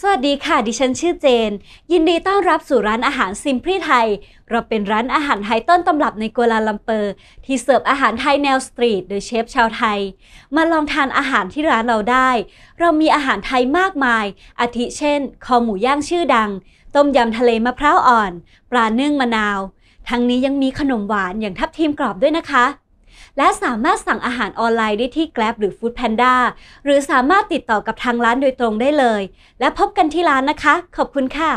สวัสดีค่ะดิฉันชื่อเจน ยินดีต้อนรับสู่ร้านอาหารซิมพลีไทย เราเป็นร้านอาหารไทยต้นตำรับในกัวลาลัมเปอร์ ที่เสิร์ฟอาหารไทยแนวสตรีทโดยเชฟชาวไทย มาลองทานอาหารที่ร้านเราได้ เรามีอาหารไทยมากมาย อาทิเช่นคอหมูย่างชื่อดัง ต้มยำทะเลมะพร้าวอ่อนปลาเนื่องมะนาว ทั้งนี้ยังมีขนมหวานอย่างทับทิมกรอบด้วยนะคะและสามารถสั่งอาหารออนไลน์ได้ที่ Grab หรือ Food Panda หรือสามารถติดต่อกับทางร้านโดยตรงได้เลย และพบกันที่ร้านนะคะ ขอบคุณค่ะ